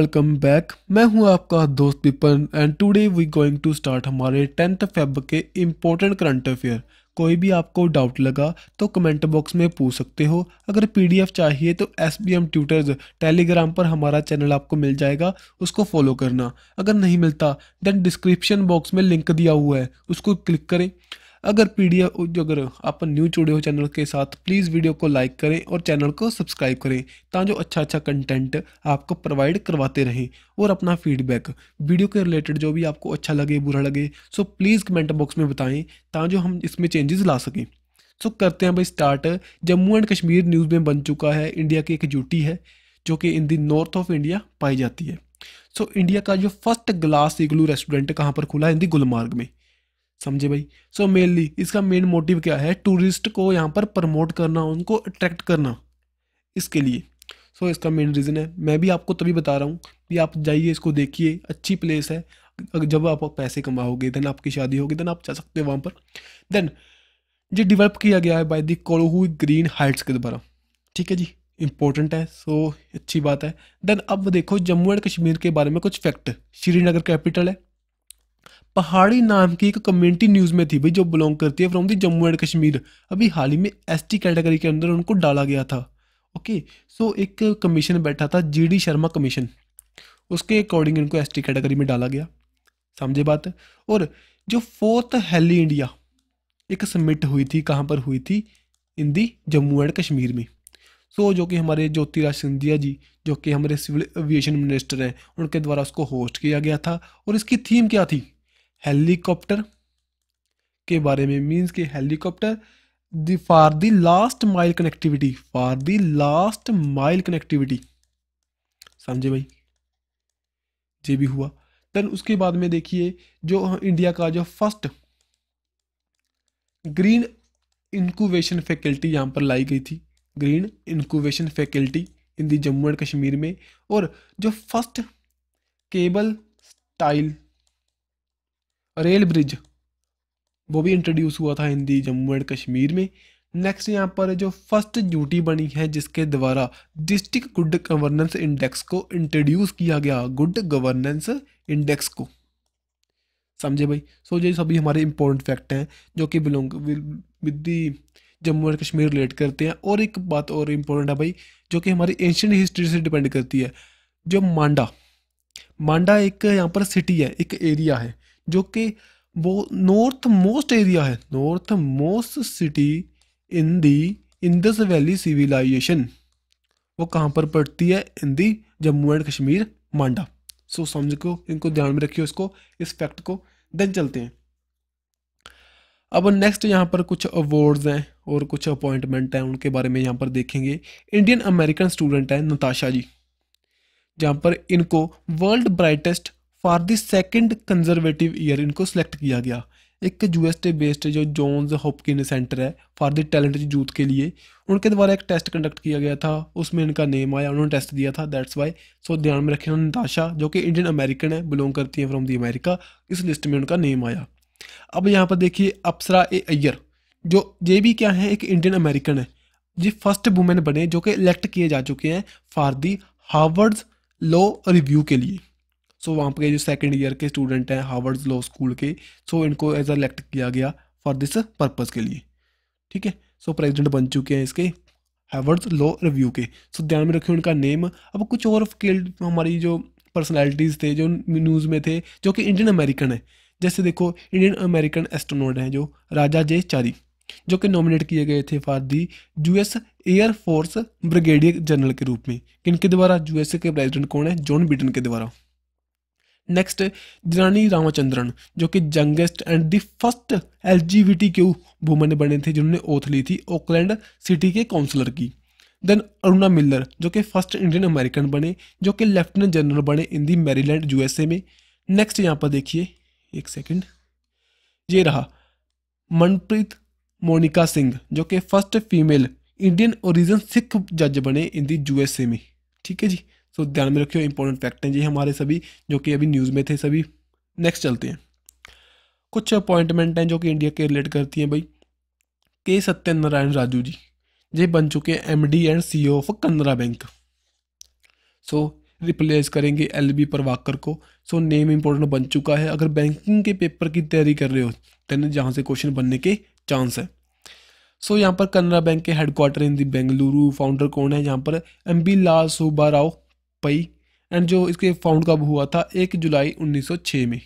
welcome back मैं हूं आपका दोस्त Vipan and today we going to start हमारे टेंथ फेब के इम्पोर्टेंट करंट अफेयर कोई भी आपको डाउट लगा तो कमेंट बॉक्स में पूछ सकते हो अगर पीडीएफ चाहिए तो S B M tutors Telegram पर हमारा चैनल आपको मिल जाएगा उसको फॉलो करना अगर नहीं मिलता देन डिस्क्रिप्शन बॉक्स में लिंक दिया हुआ है उसको क्लिक करें अगर जो अगर आप न्यू जुड़े हो चैनल के साथ प्लीज़ वीडियो को लाइक करें और चैनल को सब्सक्राइब करें ताकि अच्छा अच्छा कंटेंट आपको प्रोवाइड करवाते रहें और अपना फीडबैक वीडियो के रिलेटेड जो भी आपको अच्छा लगे बुरा लगे सो प्लीज़ कमेंट बॉक्स में बताएं ताकि हम इसमें चेंजेस ला सकें सो करते हैं भाई start Jammu and Kashmir news में बन चुका है इंडिया की एक ड्यूटी है जो कि in the north of India पाई जाती है सो so, इंडिया का जो फर्स्ट ग्लास इग्लू रेस्टोरेंट कहाँ पर खुला है इन दी गुलमार्ग में समझे भाई सो मेनली इसका मेन मोटिव क्या है टूरिस्ट को यहाँ पर प्रमोट करना उनको अट्रैक्ट करना इसके लिए सो so, इसका मेन रीज़न है मैं भी आपको तभी बता रहा हूँ कि आप जाइए इसको देखिए अच्छी प्लेस है जब आप पैसे कमाओगे देन आपकी शादी होगी देन आप जा सकते हो वहाँ पर देन ये डिवेलप किया गया है by the Kolahoi Green Heights के द्वारा ठीक है जी इम्पोर्टेंट है सो so, अच्छी बात है देन अब देखो जम्मू एंड कश्मीर के बारे में कुछ फैक्ट श्रीनगर कैपिटल है पहाड़ी नाम की एक कम्युनिटी न्यूज़ में थी भाई जो बिलोंग करती है from the Jammu and Kashmir अभी हाल ही में एसटी कैटेगरी के अंदर उनको डाला गया था ओके सो एक कमीशन बैठा था जीडी शर्मा कमीशन उसके अकॉर्डिंग इनको एसटी कैटेगरी में डाला गया समझे बात और जो फोर्थ हेली इंडिया एक समिट हुई थी कहाँ पर हुई थी in the Jammu and Kashmir में सो so, जो कि हमारे ज्योतिराज सिंधिया जी जो कि हमारे सिविल एविएशन मिनिस्टर हैं उनके द्वारा उसको होस्ट किया गया था और इसकी थीम क्या थी हेलीकॉप्टर के बारे में मीन्स के helicopter the for the last mile connectivity for the last mile connectivity समझे भाई ये भी हुआ देन उसके बाद में देखिए जो इंडिया का जो फर्स्ट ग्रीन इंक्यूबेशन फैकल्टी यहाँ पर लाई गई थी green incubation faculty in the Jammu and Kashmir में और जो first cable style rail bridge वो भी इंट्रोड्यूस हुआ था हिंदी जम्मू एंड कश्मीर में नेक्स्ट यहाँ पर जो फर्स्ट ड्यूटी बनी है जिसके द्वारा डिस्ट्रिक्ट गुड गवर्नेंस इंडेक्स को इंट्रोड्यूस किया गया गुड गवर्नेंस इंडेक्स को समझे भाई सो ये सभी हमारे इंपॉर्टेंट फैक्ट हैं जो कि belong with the Jammu and Kashmir relate करते हैं और एक बात और इम्पोर्टेंट है भाई जो कि हमारी एंशियंट हिस्ट्री से डिपेंड करती है जो मांडा मांडा एक यहाँ पर सिटी है एक एरिया है जो कि वो नॉर्थ मोस्ट एरिया है north most city in the Indus valley civilisation वो कहाँ पर पड़ती है in the Jammu and Kashmir Manda so समझ को इनको ध्यान में रखिए उसको इस फैक्ट को देन चलते हैं अब नेक्स्ट यहाँ पर कुछ अवार्ड्स हैं और कुछ अपॉइंटमेंट हैं उनके बारे में यहाँ पर देखेंगे इंडियन अमेरिकन स्टूडेंट हैं नताशा जी जहाँ पर इनको world brightest for the second conservative year इनको सेलेक्ट किया गया एक यूएसए बेस्ड जो जॉन्स होपकिन सेंटर है फॉर द टैलेंट यूथ के लिए उनके द्वारा एक टेस्ट कंडक्ट किया गया था उसमें इनका नेम आया उन्होंने टेस्ट दिया था दैट्स वाई सो ध्यान में उन्होंने नताशा जो कि इंडियन अमेरिकन है बिलोंग करती है फ्रॉम द अमेरिका इस लिस्ट में उनका नेम आया अब यहाँ पर देखिए अप्सरा ए अय्यर जो ये भी क्या है एक इंडियन अमेरिकन है ये फर्स्ट वुमेन बने जो कि इलेक्ट किए जा चुके हैं for the Harvard's law review के लिए सो so, वहाँ पर जो सेकेंड ईयर के स्टूडेंट हैं हार्वर्ड लॉ स्कूल के सो so, इनको एज अलेक्ट किया गया फॉर दिस पर्पज़ के लिए ठीक है सो प्रेजिडेंट बन चुके हैं इसके हार्वर्ड लॉ रिव्यू के सो so, ध्यान में रखें उनका नेम अब कुछ और हमारी जो पर्सनैलिटीज़ थे जो न्यूज़ में थे जो कि इंडियन अमेरिकन है जैसे देखो इंडियन अमेरिकन एस्ट्रोनॉट हैं जो राजा जे चारी जो कि नॉमिनेट किए गए थे for the US air force brigadier general के रूप में किनके द्वारा यूएसए के प्रेसिडेंट कौन है जॉन बिटन के द्वारा नेक्स्ट जिनानी रामाचंद्रन जो कि youngest and the first L G B T Q woman बने थे जिन्होंने ओथ ली थी ओकलैंड सिटी के काउंसलर की देन अरुणा मिल्लर जो कि फर्स्ट इंडियन अमेरिकन बने जो कि लेफ्टिनेंट जनरल बने इन दी मैरीलैंड यूएसए में नेक्स्ट यहाँ पर देखिए एक सेकेंड ये रहा मनप्रीत मोनिका सिंह जो कि first female Indian origin Sikh जज बने इन दी यूएसए में ठीक है जी सो ध्यान में रखियो इंपॉर्टेंट फैक्ट हैं ये हमारे सभी जो कि अभी न्यूज़ में थे सभी नेक्स्ट चलते हैं कुछ अपॉइंटमेंट हैं जो कि इंडिया के रिलेट करती हैं भाई के सत्यनारायण राजू जी ये बन चुके हैं M D and C of Canara bank so replace करेंगे एल बी प्रभाकर को सो नेम इंपॉर्टेंट बन चुका है अगर बैंकिंग के पेपर की तैयारी कर रहे हो देन जहाँ से क्वेश्चन बनने के चांस है सो so, यहाँ पर कनरा बैंक के headquarter in the Bengaluru founder कौन है यहाँ पर M B Lal Subba Rao Pai and जो इसके फाउंड कब हुआ था एक जुलाई 1906 में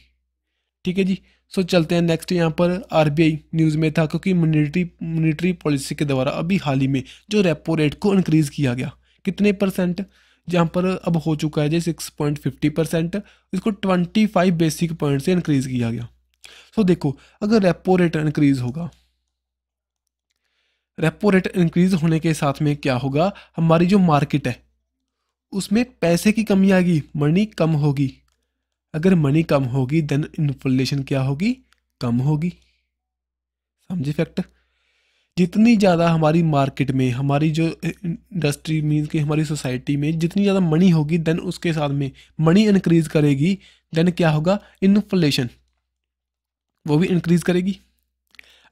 ठीक है जी सो चलते हैं नेक्स्ट यहाँ पर आरबीआई न्यूज़ में था क्योंकि मोनिट्री मोनिट्री पॉलिसी के द्वारा अभी हाल ही में जो रेपो रेट को इंक्रीज़ किया गया कितने परसेंट जहाँ पर अब हो चुका है जी सिक्स पॉइंट फिफ्टी परसेंट इसको ट्वेंटी फाइव बेसिक पॉइंट से इंक्रीज़ किया गया सो देखो अगर रेपो रेट इंक्रीज़ होगा रेपो रेट इंक्रीज़ होने के साथ में क्या होगा हमारी जो मार्केट है उसमें पैसे की कमी आएगी मनी कम होगी अगर मनी कम होगी देन इन्फ्लेशन क्या होगी कम होगी समझे फैक्ट जितनी ज़्यादा हमारी मार्केट में हमारी जो इंडस्ट्री मीन कि हमारी सोसाइटी में जितनी ज़्यादा मनी होगी देन उसके साथ में मनी इंक्रीज करेगी देन क्या होगा इन्फ्लेशन वो भी इंक्रीज करेगी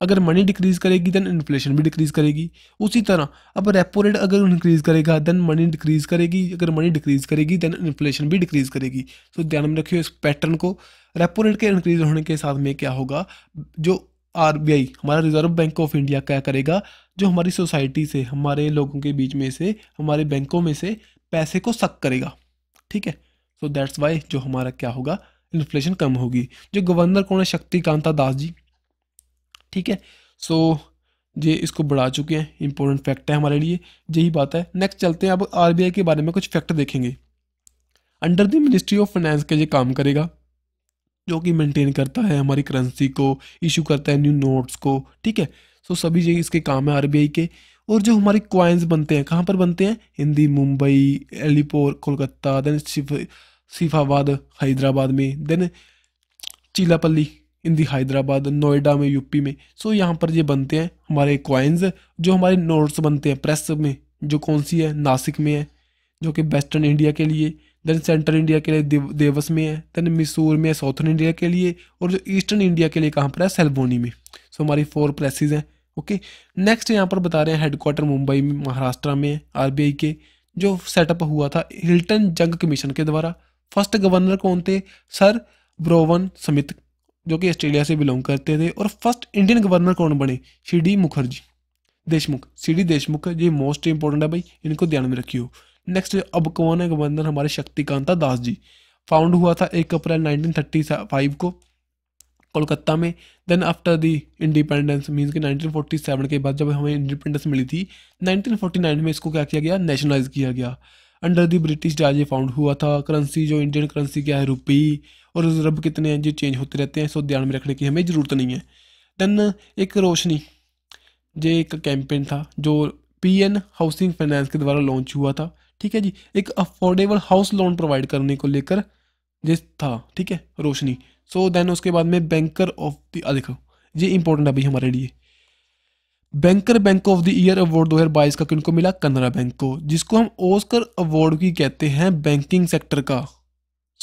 अगर मनी डिक्रीज़ करेगी देन इन्फ्लेशन भी डिक्रीज़ करेगी उसी तरह अब रेपो रेट अगर इंक्रीज़ करेगा देन मनी डिक्रीज़ करेगी अगर मनी डिक्रीज़ करेगी देन इन्फ्लेशन भी डिक्रीज़ करेगी तो ध्यान में रखियो इस पैटर्न को रेपो रेट के इंक्रीज़ होने के साथ में क्या होगा जो आर हमारा रिजर्व बैंक ऑफ इंडिया क्या करेगा जो हमारी सोसाइटी से हमारे लोगों के बीच में से हमारे बैंकों में से पैसे को सक करेगा ठीक है सो दैट्स वाई जो हमारा क्या होगा इन्फ्लेशन कम होगी जो गवर्नर कौन है शक्तिकांता दास जी ठीक है सो ये इसको बढ़ा चुके हैं इंपॉर्टेंट फैक्ट है हमारे लिए यही बात है नेक्स्ट चलते हैं अब आर के बारे में कुछ फैक्ट देखेंगे under the ministry of finance का ये काम करेगा जो कि मेंटेन करता है हमारी करेंसी को इशू करता है न्यू नोट्स को ठीक है सो सभी ये इसके काम है आरबीआई के और जो हमारे क्वाइंस बनते हैं कहाँ पर बनते हैं हिंदी मुंबई एलीपोर कोलकाता देन सिफ सिफाबाद हैदराबाद में then Chilapalli in the Hyderabad Noida में यूपी में सो यहाँ पर ये बनते हैं हमारे कॉइन्स जो हमारे नोट्स बनते हैं प्रेस में जो कौन सी है नासिक में है जो कि वेस्टर्न इंडिया के लिए देन सेंट्रल इंडिया के लिए देवस में है देन मिसूर में है साउथर्न इंडिया के लिए और जो ईस्टर्न इंडिया के लिए कहाँ पर है सेलबोनी में सो हमारी फोर प्रेसेज हैं ओके नेक्स्ट यहाँ पर बता रहे हैं हेडक्वार्टर मुंबई में महाराष्ट्र में बी आई के जो सेटअप हुआ था हिल्टन जंग कमीशन के द्वारा फर्स्ट गवर्नर कौन थे सर ब्रोवन समित जो कि ऑस्ट्रेलिया से बिलोंग करते थे और फर्स्ट इंडियन गवर्नर कौन बने C D Mukherjee Deshmukh C D Deshmukh ये मोस्ट इंपॉर्टेंट है भाई इनको ध्यान में रखियो नेक्स्ट अब कौन है गवर्नर हमारे शक्तिकांता दास जी फाउंड हुआ था एक अप्रैल नाइनटीन थर्टी फाइव को कोलकाता में then after the independence means कि 1947 के बाद जब हमें इंडिपेंडेंस मिली थी 1949 में इसको क्या किया गया नेशनलाइज किया गया under the British Raj found हुआ था करंसी जो इंडियन करेंसी क्या है रुपी और रब कितने हैं जो चेंज होते रहते हैं सो ध्यान में रखने की हमें ज़रूरत नहीं है देन एक रोशनी ये एक कैंपेन था जो एन हाउसिंग फाइनेंस के द्वारा लॉन्च हुआ था ठीक है जी एक अफोर्डेबल हाउस लोन प्रोवाइड करने को लेकर ये था ठीक है रोशनी सो so देन उसके बाद में बैंकर ऑफ द देखो ये इंपॉर्टेंट है भाई हमारे लिए banker bank of the year award 2022 का किनको मिला कनरा बैंक को जिसको हम ओस्कर अवार्ड की कहते हैं बैंकिंग सेक्टर का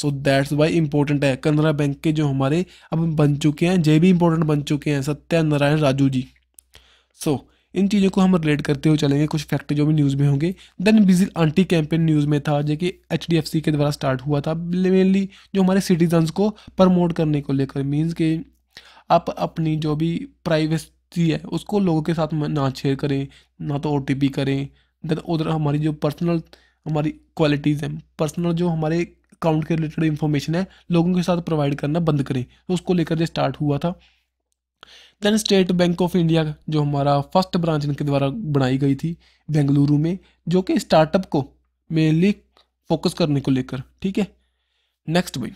सो दैट्स वाई इंपॉर्टेंट है कनरा बैंक के जो हमारे अब बन चुके हैं जे भी इंपॉर्टेंट बन चुके हैं सत्यानारायण राजू जी सो so, इन चीज़ों को हम रिलेट करते हुए चलेंगे कुछ फैक्ट जो भी न्यूज़ में होंगे देन बिजिल आंटी कैंपेन न्यूज़ में था जो कि एच के द्वारा स्टार्ट हुआ था मेनली जो हमारे सिटीजन्स को प्रमोट करने को लेकर मीन्स के आप अपनी जो भी प्राइवेट दोस्ती है उसको लोगों के साथ ना शेयर करें ना तो ओ करें देन उधर हमारी जो पर्सनल हमारी क्वालिटीज़ हैं पर्सनल जो हमारे अकाउंट के रिलेटेड इन्फॉर्मेशन है लोगों के साथ प्रोवाइड करना बंद करें तो उसको लेकर ये स्टार्ट हुआ था then State Bank of India जो हमारा फर्स्ट ब्रांच इनके द्वारा बनाई गई थी बेंगलुरु में जो कि स्टार्टअप को मेनली फोकस करने को लेकर ठीक है नेक्स्ट भाई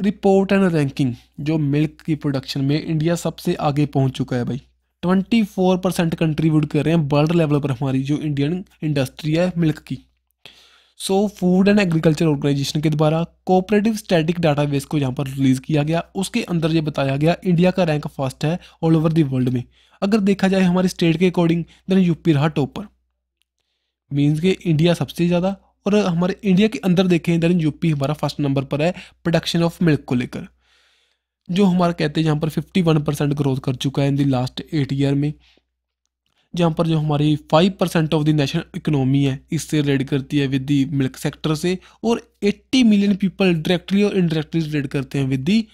रिपोर्ट एंड रैंकिंग जो मिल्क की प्रोडक्शन में इंडिया सबसे आगे पहुंच चुका है भाई ट्वेंटी फोर परसेंट कंट्रीब्यूट कर रहे हैं वर्ल्ड लेवल पर हमारी जो इंडियन इंडस्ट्री है मिल्क की so food and agriculture organisation के द्वारा कोऑपरेटिव स्टैटिक डाटाबेस को यहाँ पर रिलीज़ किया गया उसके अंदर ये बताया गया इंडिया का रैंक फर्स्ट है ऑल ओवर दी वर्ल्ड में अगर देखा जाए हमारे स्टेट के अकॉर्डिंग देन यूपी रहा टॉप पर मीन्स के इंडिया सबसे ज़्यादा और हमारे इंडिया के अंदर देखें देन यूपी हमारा फर्स्ट नंबर पर है प्रोडक्शन ऑफ मिल्क को लेकर जो हमारा कहते हैं जहाँ पर फिफ्टी वन परसेंट ग्रोथ कर चुका है in the last eight year में जहाँ पर जो हमारी five percent of the national economy है इससे रिलेट करती है विद दी मिल्क सेक्टर से और एट्टी मिलियन पीपल डायरेक्टली और इनडायरेक्टली रिलेट करते हैं विद दी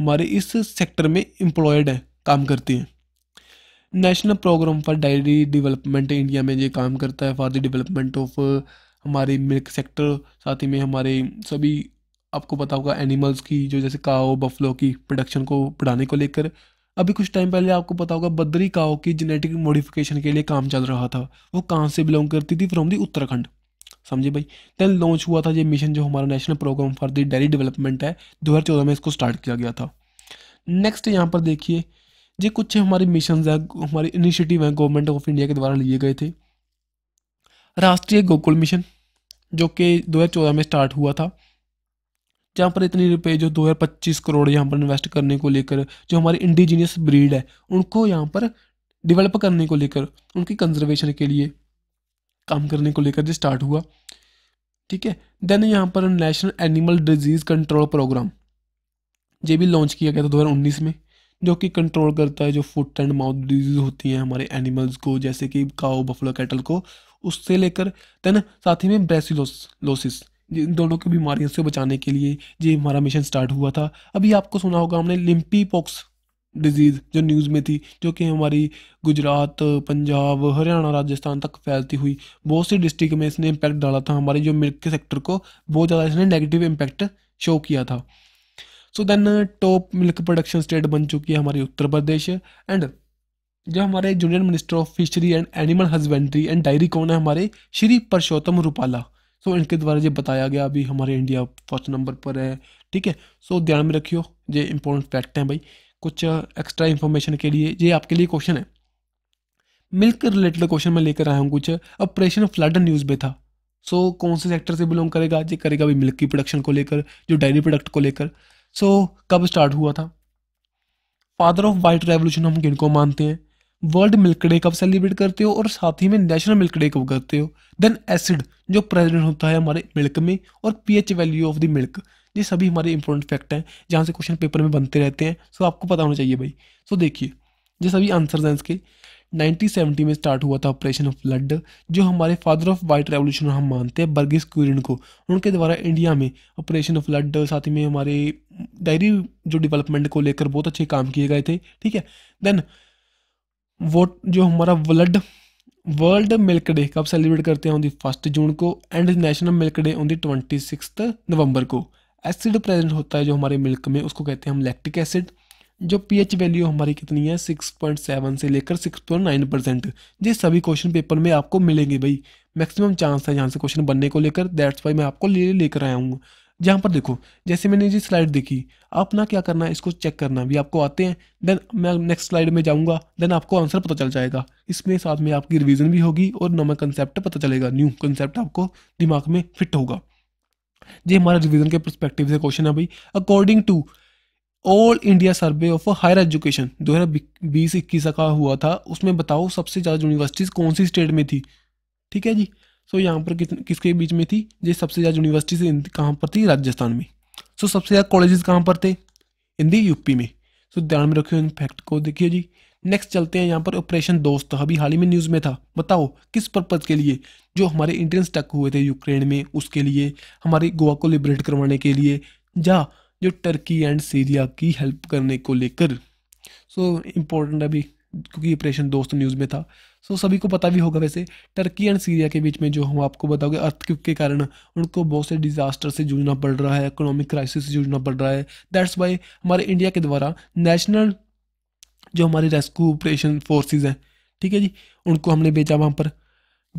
हमारे इस सेक्टर में एम्प्लॉयड है काम करते हैं national programme for dairy development India में ये काम करता है फॉर द डेवलपमेंट ऑफ हमारे मिल्क सेक्टर साथ ही में हमारे सभी आपको पता होगा एनिमल्स की जो जैसे काओ बफलो की प्रोडक्शन को बढ़ाने को लेकर अभी कुछ टाइम पहले आपको पता होगा बद्री काओ की जेनेटिक मॉडिफिकेशन के लिए काम चल रहा था वो कहाँ से बिलोंग करती थी फ्रॉम दी उत्तराखंड समझे भाई देन लॉन्च हुआ था ये मिशन जो हमारा national programme for the dairy development है दो में इसको स्टार्ट किया गया था नेक्स्ट यहाँ पर देखिए ये कुछ हमारे मिशन हैं हमारे इनिशिएटिव हैं गवर्नमेंट ऑफ इंडिया के द्वारा लिए गए थे राष्ट्रीय गोकुल मिशन जो कि 2014 में स्टार्ट हुआ था जहाँ पर इतनी रुपए जो 2025 करोड़ यहाँ पर इन्वेस्ट करने को लेकर जो हमारी इंडिजीनियस ब्रीड है उनको यहाँ पर डेवलप करने को लेकर उनकी कंजर्वेशन के लिए काम करने को लेकर जो स्टार्ट हुआ ठीक है देन यहाँ पर national animal disease control programme ये भी लॉन्च किया गया था उन्नीस में जो कि कंट्रोल करता है जो फुट एंड माउथ डिजीज़ होती हैं हमारे एनिमल्स को जैसे कि काओ बफलो कैटल को उससे लेकर देन साथ ही में ब्रेसिलोसिस इन दोनों की बीमारियों से बचाने के लिए ये हमारा मिशन स्टार्ट हुआ था अभी आपको सुना होगा हमने लिम्पी पॉक्स डिजीज़ जो न्यूज़ में थी जो कि हमारी गुजरात पंजाब हरियाणा राजस्थान तक फैलती हुई बहुत सी डिस्ट्रिक्ट में इसने इम्पैक्ट डाला था हमारे जो मिल्क के सेक्टर को बहुत ज़्यादा इसने नेगेटिव इम्पैक्ट शो किया था so then top milk production state बन चुकी है हमारी उत्तर प्रदेश एंड जो हमारे junior minister of fishery and animal husbandry and dairy कौन है हमारे श्री परशोत्तम रूपाला सो इनके द्वारा ये बताया गया अभी हमारे इंडिया फर्स्ट नंबर पर है ठीक है सो ध्यान में रखियो ये इंपॉर्टेंट फैक्ट हैं भाई कुछ एक्स्ट्रा इन्फॉर्मेशन के लिए ये आपके लिए क्वेश्चन है मिल्क रिलेटेड क्वेश्चन मैं लेकर आया हूँ कुछ ऑपरेशन फ्लड न्यूज़ में था सो so, कौन से सेक्टर से बिलोंग करेगा जी करेगा भाई मिल्क की प्रोडक्शन को लेकर जो डायरी प्रोडक्ट को लेकर सो so, कब स्टार्ट हुआ था फादर ऑफ वाइट रेवोल्यूशन हम किनको मानते हैं वर्ल्ड मिल्क डे कब सेलिब्रेट करते हो और साथ ही में नेशनल मिल्क डे कब करते हो देन एसिड जो प्रेजेंट होता है हमारे मिल्क में और pH value of the milk ये सभी हमारे इंपॉर्टेंट फैक्ट हैं जहाँ से क्वेश्चन पेपर में बनते रहते हैं सो आपको पता होना चाहिए भाई सो देखिए ये सभी आंसर्स हैं इसके नाइनटीन सेवेंटी में स्टार्ट हुआ था ऑपरेशन ऑफ ब्लड जो हमारे फादर ऑफ वाइट रेवोल्यूशन हम मानते हैं बर्गिस क्यूरिन को उनके द्वारा इंडिया में ऑपरेशन ऑफ ब्लड साथ ही में हमारे डायरी जो डेवलपमेंट को लेकर बहुत अच्छे काम किए गए थे ठीक है देन वो जो हमारा वर्ल्ड वर्ल्ड मिल्क डे कब सेलिब्रेट करते हैं ऑन फर्स्ट जून को and national milk day on the twenty six November को एसिड प्रेजेंट होता है जो हमारे मिल्क में उसको कहते हैं हम लैक्टिक एसिड जो पीएच वैल्यू हमारी कितनी है सिक्स पॉइंट सेवन से लेकर सिक्स पॉइंट नाइन परसेंट ये सभी क्वेश्चन पेपर में आपको मिलेंगे भाई मैक्सिमम चांस है यहाँ से क्वेश्चन बनने को लेकर दैट्स वाई मैं आपको ले लेकर आया हूँ जहाँ पर देखो जैसे मैंने ये स्लाइड देखी अपना क्या करना है इसको चेक करना भी आपको आते हैं देन मैं नेक्स्ट स्लाइड में जाऊँगा देन आपको आंसर पता चल जाएगा इसमें साथ में आपकी रिविज़न भी होगी और नवा कंसेप्ट पता चलेगा न्यू कंसेप्ट आपको दिमाग में फिट होगा ये हमारा रिविज़न के परस्पेक्टिव से क्वेश्चन है भाई according to all India survey of higher education दो हज़ार बीस इक्कीस का हुआ था उसमें बताओ सबसे ज़्यादा यूनिवर्सिटीज़ कौन सी स्टेट में थी ठीक है जी सो यहाँ पर किस किसके बीच में थी ये सबसे ज़्यादा यूनिवर्सिटी कहाँ पर थी राजस्थान में सो सबसे ज़्यादा कॉलेजेस कहाँ पर थे इन दी यूपी में सो ध्यान में रखियो इन फैक्ट को देखिए जी नेक्स्ट चलते हैं यहाँ पर ऑपरेशन दोस्त अभी हाल ही में न्यूज़ में था बताओ किस पर्पज़ के लिए जो हमारे इंडियन स्टक हुए थे यूक्रेन में उसके लिए हमारे गोवा को लिबरेट करवाने के लिए या जो टर्की एंड सीरिया की हेल्प करने को लेकर सो so, इम्पोर्टेंट अभी क्योंकि ऑपरेशन दोस्त न्यूज़ में था सो सभी को पता भी होगा वैसे टर्की एंड सीरिया के बीच में जो हम आपको बताओगे अर्थक्विक के कारण उनको बहुत से डिजास्टर से जूझना पड़ रहा है इकोनॉमिक क्राइसिस से जूझना पड़ रहा है दैट्स वाई हमारे इंडिया के द्वारा नेशनल जो हमारे रेस्क्यू ऑपरेशन फोर्सेज हैं ठीक है जी उनको हमने बेचा वहाँ पर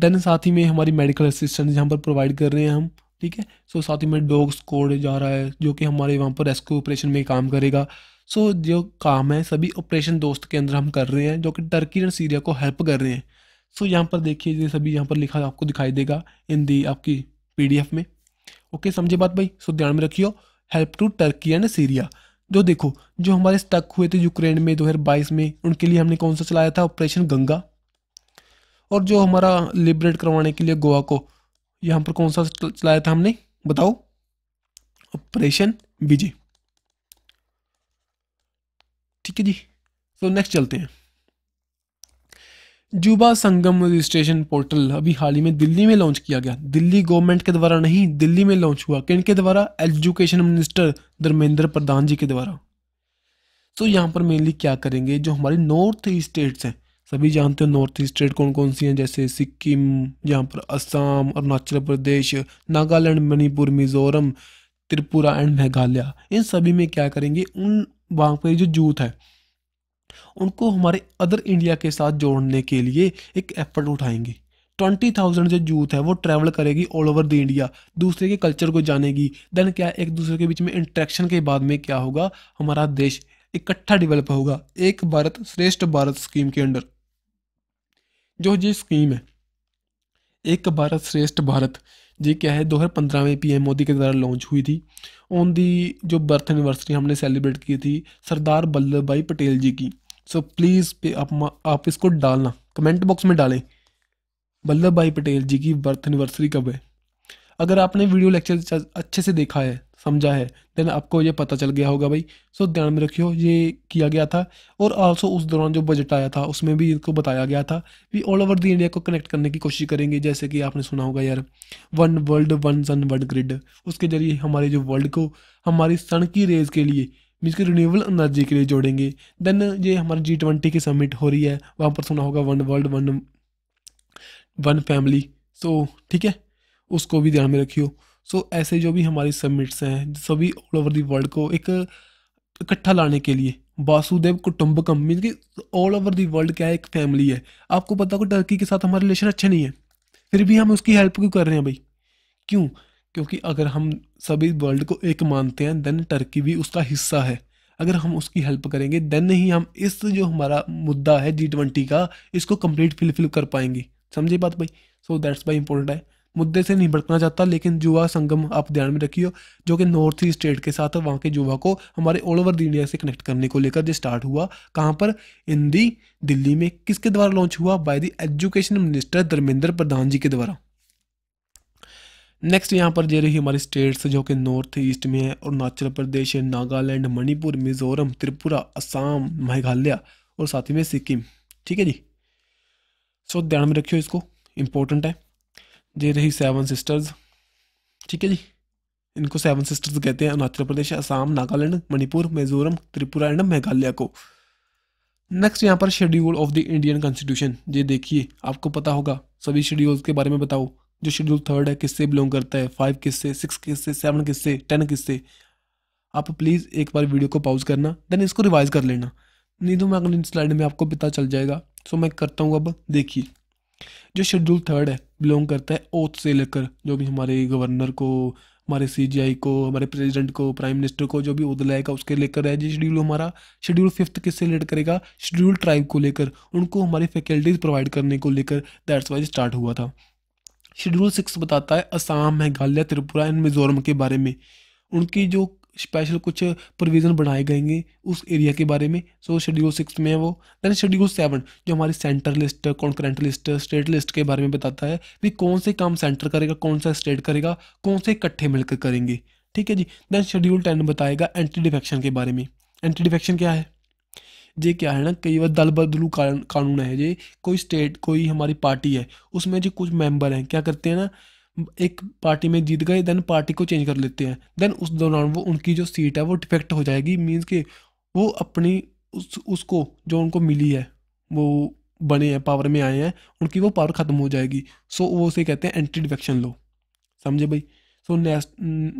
देन साथ ही में हमारी मेडिकल असिस्टेंस यहाँ पर प्रोवाइड कर रहे हैं हम ठीक है सो साथ ही में डॉग्स स्कोड जा रहा है जो कि हमारे वहाँ पर रेस्क्यू ऑपरेशन में काम करेगा सो जो काम है सभी ऑपरेशन दोस्त के अंदर हम कर रहे हैं जो कि टर्की एंड सीरिया को हेल्प कर रहे हैं सो यहाँ पर देखिए ये सभी यहाँ पर लिखा आपको दिखाई देगा इन दी आपकी पीडीएफ में ओके समझे बात भाई सो ध्यान में रखियो help to Turkey and Syria जो देखो जो हमारे स्टक हुए थे यूक्रेन में 2022 में उनके लिए हमने कौन सा चलाया था ऑपरेशन गंगा और जो हमारा लिबरेट करवाने के लिए गोवा को यहाँ पर कौन सा चलाया था हमने बताओ ऑपरेशन विजय ठीक है जी तो नेक्स्ट चलते हैं जुबा संगम रजिस्ट्रेशन पोर्टल अभी हाल ही में दिल्ली में लॉन्च किया गया दिल्ली गवर्नमेंट के द्वारा नहीं दिल्ली में लॉन्च हुआ किन के द्वारा एजुकेशन मिनिस्टर धर्मेंद्र प्रधान जी के द्वारा तो यहाँ पर मेनली क्या करेंगे जो हमारे नॉर्थ ईस्ट स्टेट्स हैं सभी जानते हो नॉर्थ ईस्ट स्टेट कौन कौन सी हैं जैसे सिक्किम यहाँ पर असम अरुणाचल प्रदेश नागालैंड मणिपुर मिजोरम त्रिपुरा एंड मेघालय इन सभी में क्या करेंगे उन वहाँ पर जो यूथ है उनको हमारे अदर इंडिया के साथ जोड़ने के लिए एक एफर्ट उठाएंगे ट्वेंटी थाउजेंड जो यूथ है वो ट्रैवल करेगी ऑल ओवर द इंडिया दूसरे के कल्चर को जानेगी देन क्या एक दूसरे के बीच में इंट्रैक्शन के बाद में क्या होगा हमारा देश इकट्ठा डेवलप होगा एक भारत श्रेष्ठ भारत स्कीम के अंडर जो ये स्कीम है एक भारत श्रेष्ठ भारत ये क्या है दो हज़ार पंद्रह में पीएम मोदी के द्वारा लॉन्च हुई थी ऑन दी जो बर्थ एनिवर्सरी हमने सेलिब्रेट की थी सरदार वल्लभ भाई पटेल जी की सो प्लीज़ पे आप आप इसको डालना कमेंट बॉक्स में डालें वल्लभ भाई पटेल जी की बर्थ एनिवर्सरी कब है अगर आपने वीडियो लेक्चर अच्छे से देखा है समझा है देन आपको ये पता चल गया होगा भाई सो ध्यान में रखियो ये किया गया था और आल्सो उस दौरान जो बजट आया था उसमें भी इनको बताया गया था भी ऑल ओवर द इंडिया को कनेक्ट करने की कोशिश करेंगे जैसे कि आपने सुना होगा यार one world one sun world grid उसके जरिए हमारे जो वर्ल्ड को हमारी सन की रेज के लिए मीन की रिन्यूएबल एनर्जी के लिए जोड़ेंगे देन ये हमारे जी ट्वेंटी की समिट हो रही है वहाँ पर सुना होगा one world one one family so ठीक है उसको भी ध्यान में रखियो सो so, ऐसे जो भी हमारी समिट्स हैं सभी ऑल ओवर दी वर्ल्ड को एक इकट्ठा लाने के लिए वासुदेव कुटुम्बकम मीन की ऑल ओवर दी वर्ल्ड क्या है एक फैमिली है आपको पता हो टर्की के साथ हमारे रिलेशन अच्छे नहीं है फिर भी हम उसकी हेल्प क्यों कर रहे हैं भाई क्यों क्योंकि अगर हम सभी वर्ल्ड को एक मानते हैं देन टर्की भी उसका हिस्सा है अगर हम उसकी हेल्प करेंगे देन ही हम इस जो हमारा मुद्दा है जी ट्वेंटी का इसको कंप्लीट फिलफिल कर पाएंगे समझे बात भाई सो दैट्स बाई इंपॉर्टेंट है मुद्दे से नहीं निपटना चाहता लेकिन युवा संगम आप ध्यान में रखियो जो कि नॉर्थ ईस्ट स्टेट के साथ वहाँ के युवा को हमारे ऑल ओवर इंडिया से कनेक्ट करने को लेकर जो स्टार्ट हुआ कहाँ पर इन दी दिल्ली में किसके द्वारा लॉन्च हुआ by the education minister Dharmendra Pradhan ji के द्वारा नेक्स्ट यहाँ पर जे रही हमारे स्टेट्स जो कि नॉर्थ ईस्ट में है अरुणाचल प्रदेश नागालैंड मणिपुर मिजोरम त्रिपुरा असम मेघालय और साथ ही में सिक्किम ठीक है जी सो ध्यान में रखियो इसको इम्पोर्टेंट है ये रही सेवन सिस्टर्स ठीक है जी इनको सेवन सिस्टर्स कहते हैं अरुणाचल प्रदेश असम नागालैंड मणिपुर मिजोरम त्रिपुरा एंड मेघालय को नेक्स्ट यहाँ पर schedule of the Indian constitution ये देखिए आपको पता होगा सभी शेड्यूल्स के बारे में बताओ जो शेड्यूल थर्ड है किससे बिलोंग करता है फाइव किससे सिक्स किससे सेवन किससे टेन किससे आप प्लीज़ एक बार वीडियो को पॉज करना देन इसको रिवाइज कर लेना नहीं तो मैं अगली स्लाइड में आपको पता चल जाएगा सो मैं करता हूँ अब देखिए जो शेड्यूल थर्ड है बिलोंग करता है ओथ से लेकर जो भी हमारे गवर्नर को हमारे सी को हमारे प्रेसिडेंट को प्राइम मिनिस्टर को जो भी उद लाएगा उसके लेकर है जी शेड्यूल हमारा शेड्यूल फिफ्थ किससे रिलेट करेगा शेड्यूल ट्राइब को लेकर उनको हमारी फैकल्टीज़ प्रोवाइड करने को लेकर दैट्स वाइज स्टार्ट हुआ था शेड्यूल सिक्स बताता है असम मेघालय त्रिपुरा एंड मिजोरम के बारे में उनकी जो स्पेशल कुछ प्रोविज़न बनाए गएंगे उस एरिया के बारे में सो शेड्यूल सिक्स में है वो दैन शेड्यूल सेवन जो हमारी centre list concurrent list state list के बारे में बताता है भी कौन से काम सेंटर करेगा कौन सा स्टेट करेगा कौन से इकट्ठे मिलकर करेंगे ठीक है जी दैन शेड्यूल टेन बताएगा एंटी डिफेक्शन के बारे में एंटी डिफेक्शन क्या है जे क्या है ना कई बार दल बदलू कानून है जे कोई स्टेट कोई हमारी पार्टी है उसमें जो कुछ मेंबर हैं क्या करते हैं ना एक पार्टी में जीत गए देन पार्टी को चेंज कर लेते हैं देन उस दौरान वो उनकी जो सीट है वो डिफेक्ट हो जाएगी मीन्स कि वो अपनी उस उसको जो उनको मिली है वो बने हैं पावर में आए हैं उनकी वो पावर ख़त्म हो जाएगी सो वो उसे कहते हैं एंटी डिफेक्शन लो समझे भाई सो नेक्स्ट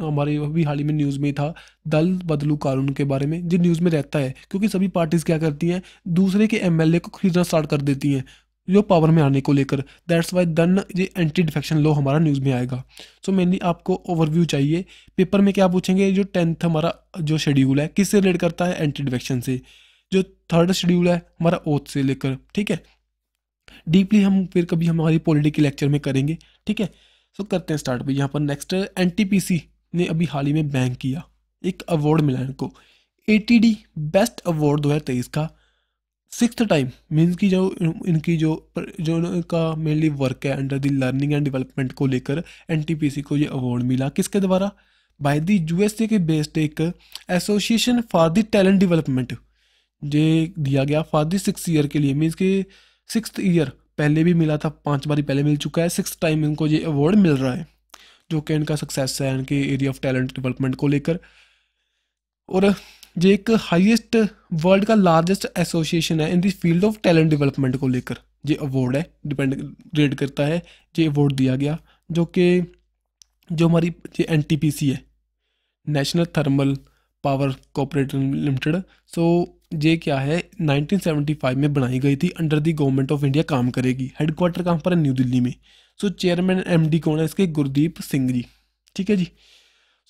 हमारे अभी हाल ही में न्यूज़ में था दल बदलू कानून के बारे में जो न्यूज़ में रहता है क्योंकि सभी पार्टीज़ क्या करती हैं दूसरे के एमएलए को खरीदना स्टार्ट कर देती हैं जो पावर में आने को लेकर दैट्स वाई दन ये एंटी डिफेक्शन लॉ हमारा न्यूज़ में आएगा सो so मेनली आपको ओवरव्यू चाहिए पेपर में क्या पूछेंगे जो टेंथ हमारा जो शेड्यूल है किससे रिलेट करता है एंटी डिफेक्शन से जो थर्ड शेड्यूल है हमारा ओथ से लेकर ठीक है डीपली हम फिर कभी हमारी पॉलिटिकल लेक्चर में करेंगे ठीक है सो so करते हैं स्टार्ट भाई यहाँ पर नेक्स्ट एन ने अभी हाल ही में बैंक किया एक अवार्ड मिला इनको ए बेस्ट अवार्ड दो हज़ार तेईस का सिक्स टाइम मीन्स की जो इनकी जो जो इनका मेनली वर्क है under the learning and development को लेकर एन को ये अवार्ड मिला किसके द्वारा बाय दी ए के बेस्ड एक association for the talent development ये दिया गया फॉर द सिक्स ईयर के लिए मीन्स के सिक्स ईयर पहले भी मिला था पांच बार पहले मिल चुका है सिक्स टाइम इनको ये अवार्ड मिल रहा है जो कि इनका सक्सेस है इनके एरिया ऑफ टैलेंट डेवलपमेंट को लेकर और ये एक हाईएस्ट वर्ल्ड का लार्जेस्ट एसोसिएशन है in the field of talent development को लेकर ये अवार्ड है डिपेंड रेट करता है ये अवार्ड दिया गया जो कि जो हमारी ये एन है national thermal power cooperative limited so ये क्या है 1975 में बनाई गई थी under the government of India काम करेगी हेडक्वार्टर कहाँ पर है न्यू दिल्ली में सो चेयरमैन एमडी कौन है इसके गुरदीप सिंह जी ठीक है जी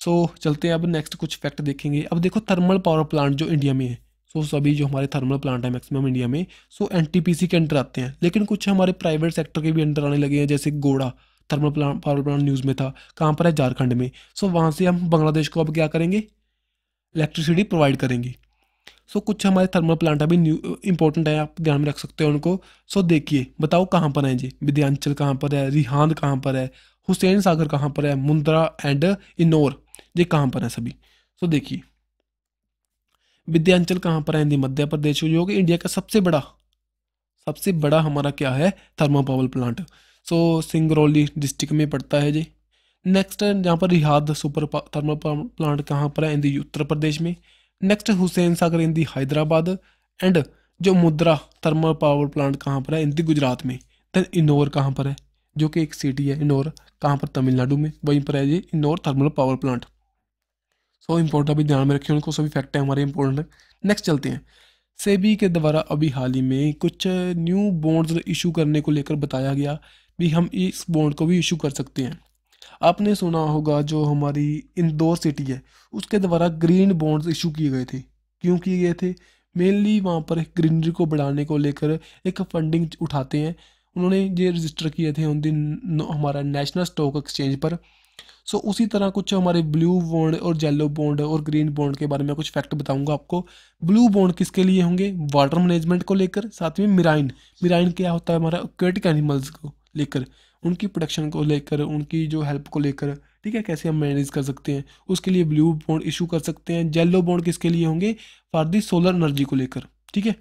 सो so, चलते हैं अब नेक्स्ट कुछ फैक्ट देखेंगे अब देखो थर्मल पावर प्लांट जो इंडिया में है सो so, सभी जो हमारे थर्मल प्लांट है मैक्सिमम इंडिया में सो so, एनटीपीसी के अंडर आते हैं लेकिन कुछ हमारे प्राइवेट सेक्टर के भी अंडर आने लगे हैं जैसे Godda thermal plant power plant news में था कहाँ पर है झारखंड में सो so, वहाँ से हम बांग्लादेश को अब क्या करेंगे इलेक्ट्रिसिटी प्रोवाइड करेंगे सो so, कुछ हमारे थर्मल प्लांट अभी न्यू इंपॉर्टेंट है आप ध्यान में रख सकते हो उनको सो so, देखिए बताओ कहाँ पर है जी विध्यांचल कहाँ पर है रिहांद कहाँ पर है हुसैन सागर कहाँ पर है मुंद्रा एंड इनोर ये कहाँ पर है सभी सो देखिए विद्यांचल कहाँ पर है यदि मध्य प्रदेश जो कि इंडिया का सबसे बड़ा सबसे बड़ा हमारा क्या है thermal power plant so Singrauli district में पड़ता है जी नेक्स्ट यहाँ पर रिहाद सुपर थर्मल प्लांट कहाँ पर है इन उत्तर प्रदेश में next Hussain Sagar in Hyderabad and जो मुद्रा थर्मल पावर प्लांट कहाँ पर है इन गुजरात में देन इंदौर कहाँ पर है जो कि एक सिटी है इंदौर कहाँ पर तमिलनाडु में वहीं पर है ये Indore thermal power plant so important अभी ध्यान में रखें उनको सभी फैक्ट है हमारे इंपॉर्टेंट है नेक्स्ट चलते हैं सेबी के द्वारा अभी हाल ही में कुछ न्यू बॉन्ड्स इशू करने को लेकर बताया गया भी हम इस बॉन्ड को भी इशू कर सकते हैं आपने सुना होगा जो हमारी इंदौर सिटी है उसके द्वारा ग्रीन बॉन्ड्स इशू किए गए थे क्यों किए गए थे मेनली वहाँ पर ग्रीनरी को बढ़ाने को लेकर एक फंडिंग उठाते हैं उन्होंने ये रजिस्टर किए थे उन दिन हमारा नेशनल स्टॉक एक्सचेंज पर सो so, उसी तरह कुछ हमारे ब्लू बॉन्ड और येलो बॉन्ड और ग्रीन बॉन्ड के बारे में कुछ फैक्ट बताऊंगा आपको ब्लू बॉन्ड किसके लिए होंगे वाटर मैनेजमेंट को लेकर साथ में मिराइन मिराइन क्या होता है हमारा क्रेटिक एनिमल्स को लेकर उनकी प्रोडक्शन को लेकर उनकी जो हेल्प को लेकर ठीक है कैसे हम मैनेज कर सकते हैं उसके लिए ब्लू बॉन्ड इशू कर सकते हैं येलो बॉन्ड किसके लिए होंगे फॉर दी सोलर एनर्जी को लेकर ठीक है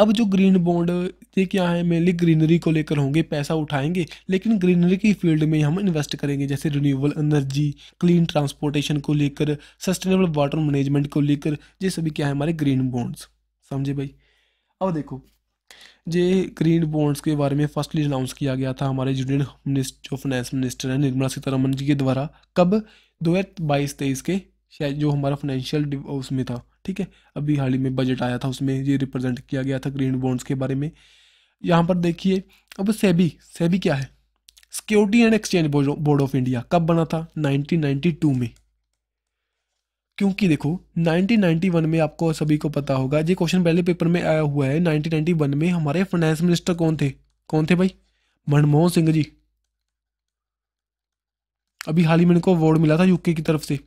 अब जो ग्रीन बॉन्ड ये क्या है मेनली ग्रीनरी को लेकर होंगे पैसा उठाएंगे लेकिन ग्रीनरी की फील्ड में हम इन्वेस्ट करेंगे जैसे रिन्यूएबल एनर्जी क्लीन ट्रांसपोर्टेशन को लेकर सस्टेनेबल वाटर मैनेजमेंट को लेकर ये सभी क्या है हमारे ग्रीन बॉन्ड्स समझे भाई अब देखो ये ग्रीन बॉन्ड्स के बारे में फर्स्टली अनाउंस किया गया था हमारे यूनियन मिनिस्टर जो फाइनेंस मिनिस्टर हैं निर्मला सीतारमन जी के द्वारा कब दो हज़ार बाईस तेईस के शायद जो हमारा फाइनेंशियल उसमें था ठीक है अभी हाल ही में बजट आया था उसमें ये रिप्रेजेंट किया गया था ग्रीन बॉन्ड्स के बारे में यहाँ पर देखिए अब सेबी सेबी क्या है security and exchange board of India कब बना था 1992 में क्योंकि देखो 1991 में आपको सभी को पता होगा ये क्वेश्चन पहले पेपर में आया हुआ है 1991 में हमारे फाइनेंस मिनिस्टर कौन थे कौन थे भाई मनमोहन सिंह जी अभी हाल ही में इनको अवार्ड मिला था यूके की तरफ से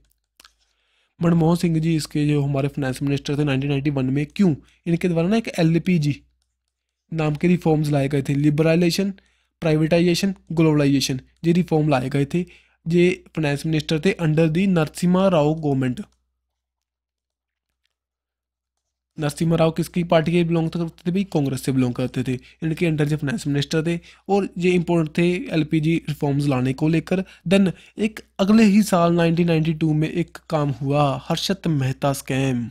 ਮਨਮੋਹਨ ਸਿੰਘ ਜੀ ਇਸਕੇ ਜੋ ਹਮਾਰੇ ਫਾਈਨੈਂਸ ਮਿਨਿਸਟਰ تھے 1991 ਮੇ ਕਿਉਂ ਇਨਕੇ ਦੁਆਰਾ ਨਾ ਇੱਕ ਐਲਪੀਜੀ ਨਾਮ ਕੇ ਦੀ ਫਾਰਮਸ ਲਾਏ ਗਏ ਥੇ ਲਿਬਰਲਾਈਜੇਸ਼ਨ ਪ੍ਰਾਈਵੇਟਾਈਜੇਸ਼ਨ ਗਲੋਬਲਾਈਜੇਸ਼ਨ ਜਿਹੜੀ ਫਾਰਮ ਲਾਏ ਗਏ ਥੇ ਜੇ ਫਾਈਨੈਂਸ ਮਿਨਿਸਟਰ ਤੇ under the Narasimha Rao government Narasimha Rao किसकी पार्टी के बिलोंग करते थे भाई कांग्रेस से बिलोंग करते थे इनके अंडर जो फाइनेंस मिनिस्टर थे और ये इम्पोर्टेंट थे एलपीजी रिफॉर्म्स लाने को लेकर देन एक अगले ही साल 1992 में एक काम हुआ हर्षत मेहता स्कैम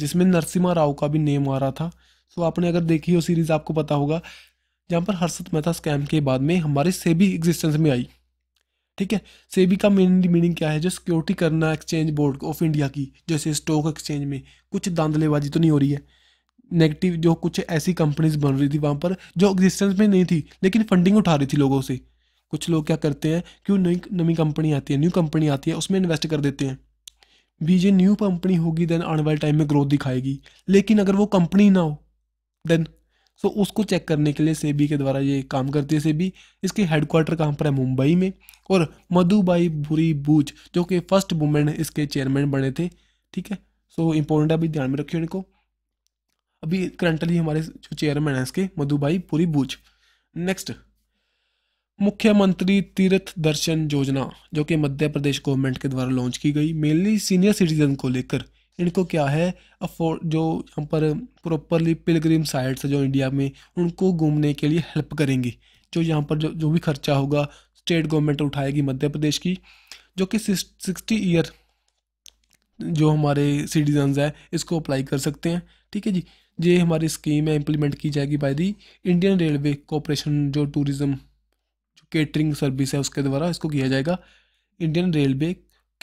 जिसमें नरसिम्हा राव का भी नेम आ रहा था सो आपने अगर देखी हो सीरीज़ आपको पता होगा जहाँ पर हर्षत मेहता स्कैम के बाद में हमारे से भी एग्जिस्टेंस में आई ठीक है सेबी का मेन मीनिंग क्या है जो सिक्योरिटी करना एक्सचेंज बोर्ड ऑफ इंडिया की जैसे स्टॉक एक्सचेंज में कुछ दांधलेबाजी तो नहीं हो रही है नेगेटिव जो कुछ ऐसी कंपनीज बन रही थी वहाँ पर जो एग्जिस्टेंस में नहीं थी लेकिन फंडिंग उठा रही थी लोगों से कुछ लोग क्या करते हैं कि नई नवी कंपनी आती है न्यू कंपनी आती है उसमें इन्वेस्ट कर देते हैं भी ये न्यू कंपनी होगी देन आने वाले टाइम में ग्रोथ दिखाएगी लेकिन अगर वो कंपनी ना हो देन सो so, उसको चेक करने के लिए सेबी के द्वारा ये काम करती है सेबी इसके हेडक्वार्टर कहाँ पर है मुंबई में और मधुबाई भूरी बूच जो कि फर्स्ट वुमेन इसके चेयरमैन बने थे ठीक है सो so, इम्पोर्टेंट अभी ध्यान में रखिए इनको अभी करंटली हमारे जो चेयरमैन हैं इसके मधुबाई पूरी बूच नेक्स्ट मुख्यमंत्री तीर्थ दर्शन योजना जो कि मध्य प्रदेश गवर्नमेंट के द्वारा लॉन्च की गई मेनली सीनियर सिटीजन को लेकर इनको क्या है अफोर्ड जो यहाँ पर प्रॉपरली पिलग्रिम साइट्स है जो इंडिया में उनको घूमने के लिए हेल्प करेंगी जो यहाँ पर जो जो भी खर्चा होगा स्टेट गवर्नमेंट उठाएगी मध्य प्रदेश की जो कि सिक्सटी ईयर जो हमारे सिटीजन्स हैं इसको अप्लाई कर सकते हैं ठीक है जी ये हमारी स्कीम है इम्प्लीमेंट की जाएगी by the Indian railway corporation जो टूरिज़्म जो केटरिंग सर्विस है उसके द्वारा इसको किया जाएगा Indian railway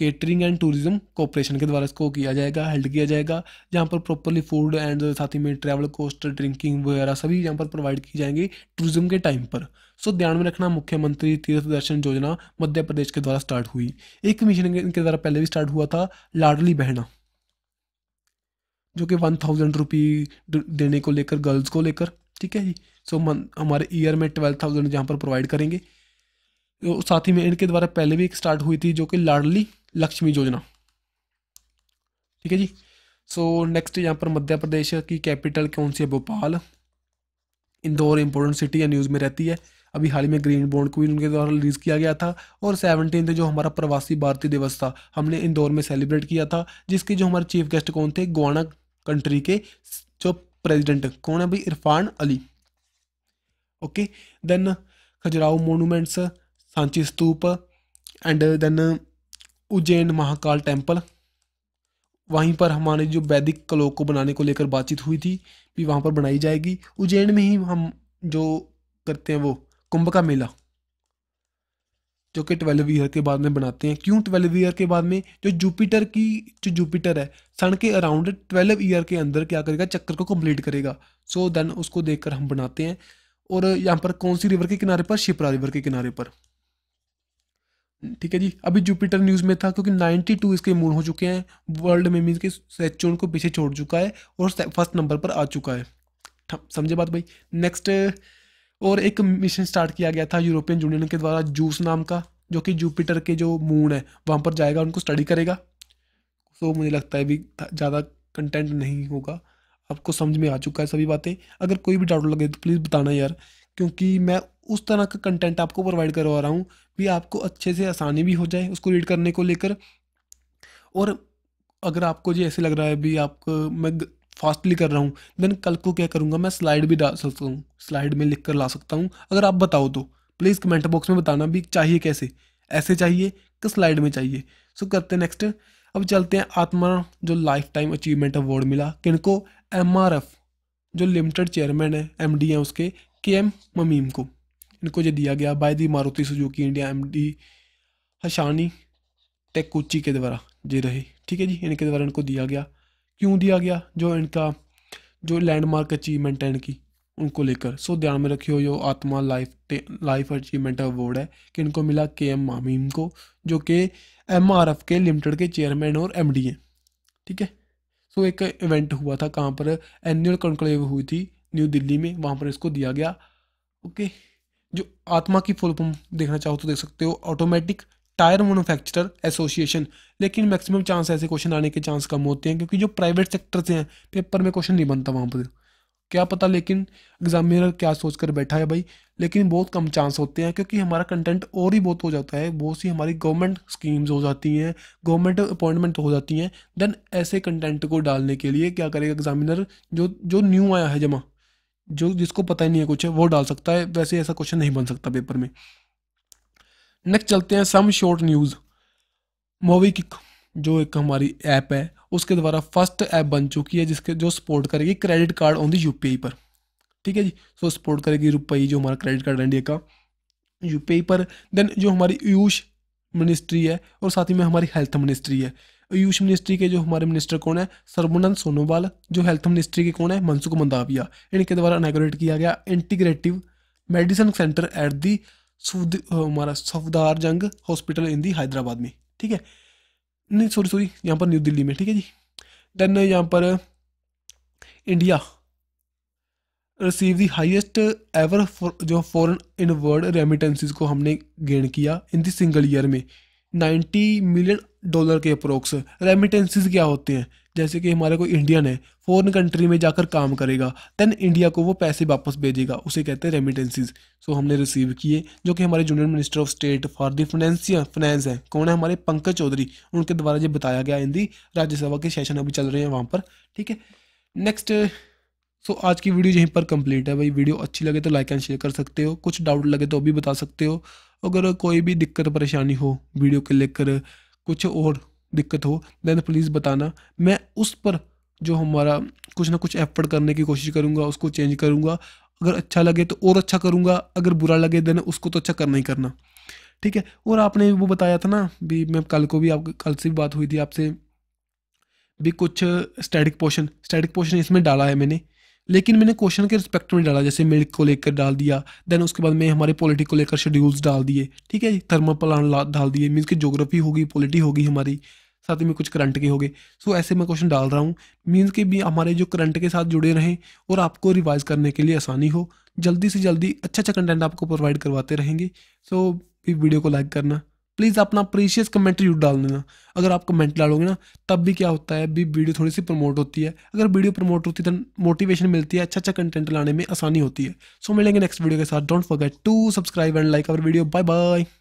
catering and tourism corporation के द्वारा इसको किया जाएगा हेल्ड किया जाएगा जहाँ पर प्रॉपरली फूड एंड साथ ही में ट्रैवल कोस्ट ड्रिंकिंग वगैरह सभी यहाँ पर प्रोवाइड की जाएंगी टूरिज्म के टाइम पर सो ध्यान में रखना मुख्यमंत्री तीर्थ दर्शन योजना मध्य प्रदेश के द्वारा स्टार्ट हुई एक मिशन इनके द्वारा पहले भी स्टार्ट हुआ था लाडली बहना जो कि वन थाउजेंड रुपी देने को लेकर गर्ल्स को लेकर ठीक है जी सो हमारे ईयर में ट्वेल्व थाउजेंड यहाँ पर प्रोवाइड करेंगे तो साथ ही में इनके द्वारा पहले भी एक स्टार्ट हुई थी जो कि लाडली लक्ष्मी योजना ठीक है जी सो नेक्स्ट यहाँ पर मध्य प्रदेश की कैपिटल कौन सी है भोपाल इंदौर इंपॉर्टेंट सिटी या न्यूज़ में रहती है अभी हाल ही में ग्रीन बॉन्ड को भी उनके द्वारा रिलीज़ किया गया था और सेवनटीन जो हमारा प्रवासी भारतीय दिवस था हमने इंदौर में सेलिब्रेट किया था जिसके जो हमारे चीफ गेस्ट कौन थे गोवाना कंट्री के जो प्रेसिडेंट कौन है भाई Irfaan Ali okay then Khajuraho monuments Sanchi Stupa and then Ujjain Mahakal temple वहीं पर हमारे जो वैदिक क्लोक को बनाने को लेकर बातचीत हुई थी भी वहाँ पर बनाई जाएगी उज्जैन में ही हम जो करते हैं वो कुंभ का मेला जो कि ट्वेल्व ईयर के बाद में बनाते हैं क्यों ट्वेल्व ईयर के बाद में जो जुपिटर की जो जुपिटर है सन के अराउंड ट्वेल्व ईयर के अंदर क्या करेगा चक्कर को कंप्लीट करेगा सो so देन उसको देखकर हम बनाते हैं और यहाँ पर कौन सी रिवर के किनारे पर शिप्रा रिवर के किनारे पर ठीक है जी अभी जुपिटर न्यूज़ में था क्योंकि 92 इसके मून हो चुके हैं वर्ल्ड में मीन के सेचोन को पीछे छोड़ चुका है और फर्स्ट नंबर पर आ चुका है समझे बात भाई नेक्स्ट और एक मिशन स्टार्ट किया गया था यूरोपियन यूनियन के द्वारा जूस नाम का जो कि जुपिटर के जो मून है वहाँ पर जाएगा उनको स्टडी करेगा तो मुझे लगता है भी ज़्यादा कंटेंट नहीं होगा आपको समझ में आ चुका है सभी बातें अगर कोई भी डाउट लगे तो प्लीज़ बताना यार क्योंकि मैं उस तरह का कंटेंट आपको प्रोवाइड करवा रहा हूँ भी आपको अच्छे से आसानी भी हो जाए उसको रीड करने को लेकर और अगर आपको जी ऐसे लग रहा है भी आपको मैं फास्टली कर रहा हूँ देन कल को क्या करूँगा मैं स्लाइड भी डाल सकता हूँ स्लाइड में लिख कर ला सकता हूँ अगर आप बताओ तो प्लीज़ कमेंट बॉक्स में बताना भी चाहिए कैसे ऐसे चाहिए कि स्लाइड में चाहिए सो करते हैं नेक्स्ट अब चलते हैं आत्मा जो लाइफ टाइम अचीवमेंट अवार्ड मिला किनको एम जो लिमिटेड चेयरमैन है एम है उसके के एम ममीम को इनको जो दिया गया by the Maruti Suzuki India M D Hisashi Takeuchi के द्वारा जे रहे ठीक है जी इनके द्वारा इनको दिया गया क्यों दिया गया जो इनका जो लैंडमार्क अचीवमेंट है इनकी उनको लेकर सो ध्यान में रखियो जो आत्मा लाइफ लाइफ अचीवमेंट अवार्ड है कि इनको मिला के एम मामीम को जो कि एम आर एफ के लिमिटेड के चेयरमैन और एम डी हैं ठीक है सो एक इवेंट हुआ था कहाँ पर एनुअल कॉन्क्लेव हुई थी न्यू दिल्ली में वहाँ पर इसको दिया गया ओके जो आत्मा की फुल फॉर्म देखना चाहो तो देख सकते हो ऑटोमेटिक टायर मैनुफैक्चरर एसोसिएशन लेकिन मैक्सिमम चांस ऐसे क्वेश्चन आने के चांस कम होते हैं क्योंकि जो प्राइवेट सेक्टर से हैं पेपर में क्वेश्चन नहीं बनता वहाँ पर क्या पता लेकिन एग्जामिनर क्या सोच कर बैठा है भाई लेकिन बहुत कम चांस होते हैं क्योंकि हमारा कंटेंट और ही बहुत हो जाता है बहुत सी हमारी गवर्नमेंट स्कीम्स हो जाती हैं गवर्नमेंट अपॉइंटमेंट हो जाती हैं देन ऐसे कंटेंट को डालने के लिए क्या करेगा एग्जामिनर जो जो न्यू आया है जमा जो जिसको पता ही नहीं है कुछ है वो डाल सकता है वैसे ऐसा क्वेश्चन नहीं बन सकता पेपर में नेक्स्ट चलते हैं some short news MobiKwik जो एक हमारी ऐप है उसके द्वारा फर्स्ट ऐप बन चुकी है जिसके जो सपोर्ट करेगी credit card on the UPI पर ठीक है जी सो so, सपोर्ट करेगी रुपये जो हमारा क्रेडिट कार्ड इंडिया का यूपीआई पर देन जो हमारी आयुष मिनिस्ट्री है और साथ ही में हमारी हेल्थ मिनिस्ट्री है आयुष मिनिस्ट्री के जो हमारे मिनिस्टर कौन है सर्वानंद सोनोवाल जो हेल्थ मिनिस्ट्री के कौन है मनसुख मंदाविया इनके द्वारा इनाग्रेट किया गया integrative medicine centre at the हमारा सफदार जंग हॉस्पिटल इन दी हैदराबाद में ठीक है नहीं सॉरी सॉरी यहाँ पर न्यू दिल्ली में ठीक है जी देन यहाँ पर India receive the highest ever for, जो फॉरेन इनवर्ड रेमिटेंसीज को हमने गेन किया इन दी सिंगल ईयर में 90 मिलियन डॉलर के अप्रोक्स रेमिटेंसेस क्या होते हैं जैसे कि हमारे कोई इंडियन है फॉरेन कंट्री में जाकर काम करेगा देन इंडिया को वो पैसे वापस भेजेगा उसे कहते हैं रेमिटेंसेस सो हमने रिसीव किए जो कि हमारे junior minister of state for the financial finance है कौन है हमारे पंकज चौधरी उनके द्वारा ये बताया गया हिंदी राज्यसभा के सेशन अभी चल रहे हैं वहाँ पर ठीक है नेक्स्ट सो आज की वीडियो यहीं पर कंप्लीट है भाई वीडियो अच्छी लगे तो लाइक एंड शेयर कर सकते हो कुछ डाउट लगे तो अभी बता सकते हो अगर कोई भी दिक्कत परेशानी हो वीडियो को लेकर कुछ और दिक्कत हो देन प्लीज़ बताना मैं उस पर जो हमारा कुछ ना कुछ एफर्ट करने की कोशिश करूँगा उसको चेंज करूँगा अगर अच्छा लगे तो और अच्छा करूँगा अगर बुरा लगे देन उसको तो अच्छा करना ही करना ठीक है और आपने वो बताया था ना भी मैं कल को भी आप कल से भी बात हुई थी आपसे भी कुछ स्टैटिक पोर्शन स्टैटिक पोर्शन इसमें डाला है मैंने लेकिन मैंने क्वेश्चन के रिस्पेक्ट में डाला जैसे मिल्क को लेकर डाल दिया देन उसके बाद में हमारे पॉलिटी को लेकर शेड्यूल्स डाल दिए ठीक है थर्मल प्लान डाल दिए मीन्स की जोग्राफी होगी पॉलिटी होगी हमारी साथ में कुछ करंट के हो गए सो ऐसे मैं क्वेश्चन डाल रहा हूँ मीन्स के भी हमारे जो करंट के साथ जुड़े रहें और आपको रिवाइज करने के लिए आसानी हो जल्दी से जल्दी अच्छा अच्छा कंटेंट आपको प्रोवाइड करवाते रहेंगे सो वीडियो को लाइक करना प्लीज़ अपना प्रीशियस कमेंट जरूर डाल देना अगर आप कमेंट डालोगे ना तब भी क्या होता है भी वीडियो थोड़ी सी प्रमोट होती है अगर वीडियो प्रमोट होती है तो मोटिवेशन मिलती है अच्छा अच्छा कंटेंट लाने में आसानी होती है सो मिलेंगे नेक्स्ट वीडियो के साथ don't forget to subscribe and like our video bye bye